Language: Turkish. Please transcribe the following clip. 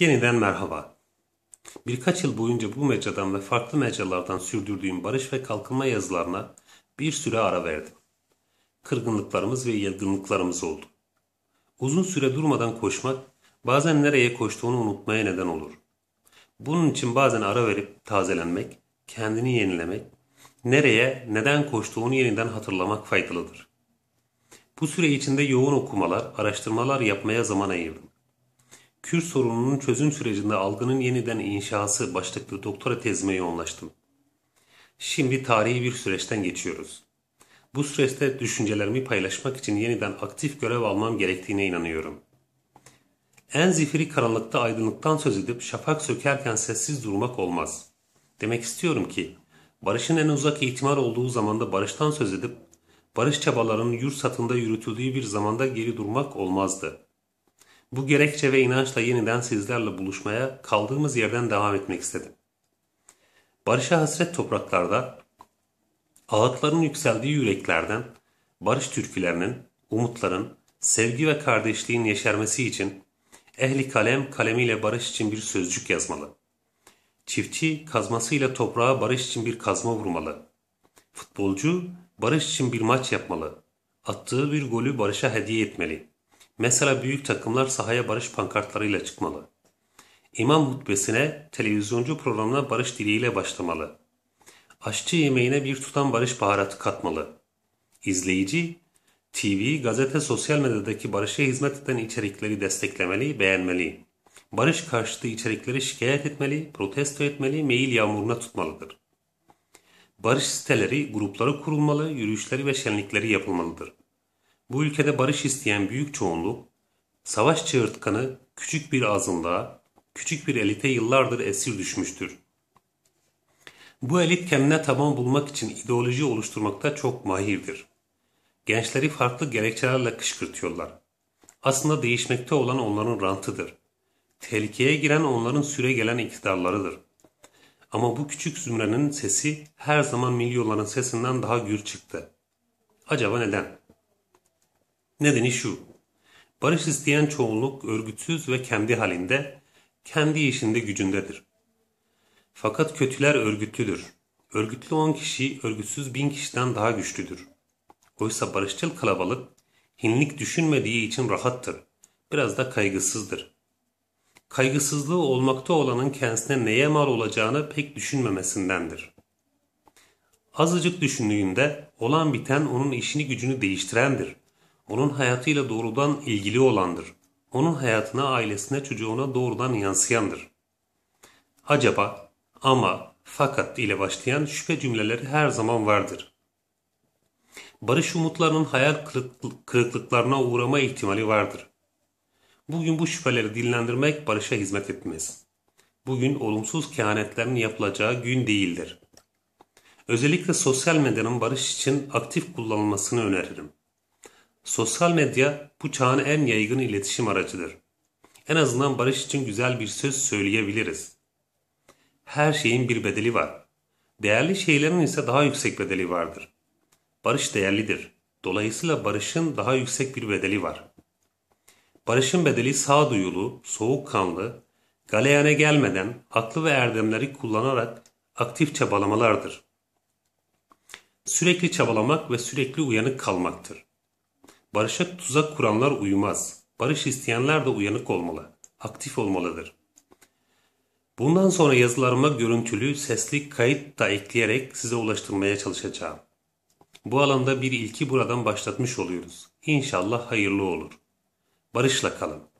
Yeniden merhaba. Birkaç yıl boyunca bu mecradan ve farklı mecralardan sürdürdüğüm barış ve kalkınma yazılarına bir süre ara verdim. Kırgınlıklarımız ve yılgınlıklarımız oldu. Uzun süre durmadan koşmak bazen nereye koştuğunu unutmaya neden olur. Bunun için bazen ara verip tazelenmek, kendini yenilemek, nereye, neden koştuğunu yeniden hatırlamak faydalıdır. Bu süre içinde yoğun okumalar, araştırmalar yapmaya zaman ayırdım. Kür sorununun çözüm sürecinde algının yeniden inşası başlıklı doktora tezime yoğunlaştım. Şimdi tarihi bir süreçten geçiyoruz. Bu süreçte düşüncelerimi paylaşmak için yeniden aktif görev almam gerektiğine inanıyorum. En zifiri karanlıkta aydınlıktan söz edip şafak sökerken sessiz durmak olmaz. Demek istiyorum ki barışın en uzak ihtimal olduğu zamanda barıştan söz edip barış çabalarının yurt satında yürütüldüğü bir zamanda geri durmak olmazdı.'' Bu gerekçe ve inançla yeniden sizlerle buluşmaya kaldığımız yerden devam etmek istedim. Barışa hasret topraklarda, ağıtların yükseldiği yüreklerden, barış türkülerinin, umutların, sevgi ve kardeşliğin yeşermesi için ehli kalem kalemiyle barış için bir sözcük yazmalı. Çiftçi kazmasıyla toprağa barış için bir kazma vurmalı. Futbolcu barış için bir maç yapmalı. Attığı bir golü barışa hediye etmeli.'' Mesela büyük takımlar sahaya barış pankartlarıyla çıkmalı. İmam hutbesine, televizyoncu programına barış diliyle başlamalı. Aşçı yemeğine bir tutam barış baharatı katmalı. İzleyici, TV, gazete, sosyal medyadaki barışa hizmet eden içerikleri desteklemeli, beğenmeli. Barış karşıtı içerikleri şikayet etmeli, protesto etmeli, mail yağmuruna tutmalıdır. Barış siteleri, grupları kurulmalı, yürüyüşleri ve şenlikleri yapılmalıdır. Bu ülkede barış isteyen büyük çoğunluk, savaş çığırtkanı küçük bir azınlığa, küçük bir elite yıllardır esir düşmüştür. Bu elit kendine taban bulmak için ideoloji oluşturmakta çok mahirdir. Gençleri farklı gerekçelerle kışkırtıyorlar. Aslında değişmekte olan onların rantıdır. Tehlikeye giren onların süre gelen iktidarlarıdır. Ama bu küçük zümrenin sesi her zaman milyonların sesinden daha gür çıktı. Acaba neden? Nedeni şu. Barış isteyen çoğunluk örgütsüz ve kendi halinde, kendi işinde gücündedir. Fakat kötüler örgütlüdür. Örgütlü 10 kişi örgütsüz 1000 kişiden daha güçlüdür. Oysa barışçıl kalabalık hinlik düşünmediği için rahattır. Biraz da kaygısızdır. Kaygısızlığı olmakta olanın kendisine neye mal olacağını pek düşünmemesindendir. Azıcık düşündüğünde olan biten onun işini gücünü değiştirendir onun hayatıyla doğrudan ilgili olandır. Onun hayatına, ailesine, çocuğuna doğrudan yansıyandır. Acaba, ama, fakat ile başlayan şüphe cümleleri her zaman vardır. Barış umutlarının hayal kırıklıklarına uğrama ihtimali vardır. Bugün bu şüpheleri dinlendirmek barışa hizmet etmez. Bugün olumsuz kehanetlerin yapılacağı gün değildir. Özellikle sosyal medyanın barış için aktif kullanılmasını öneririm. Sosyal medya bu çağın en yaygın iletişim aracıdır. En azından barış için güzel bir söz söyleyebiliriz. Her şeyin bir bedeli var. Değerli şeylerin ise daha yüksek bedeli vardır. Barış değerlidir. Dolayısıyla barışın daha yüksek bir bedeli var. Barışın bedeli sağduyulu, soğukkanlı, galeyana gelmeden aklı ve erdemleri kullanarak aktif çabalamalardır. Sürekli çabalamak ve sürekli uyanık kalmaktır. Barışa tuzak kuranlar uyumaz. Barış isteyenler de uyanık olmalı. Aktif olmalıdır. Bundan sonra yazılarıma görüntülü, sesli kayıt da ekleyerek size ulaştırmaya çalışacağım. Bu alanda bir ilki buradan başlatmış oluyoruz. İnşallah hayırlı olur. Barışla kalın.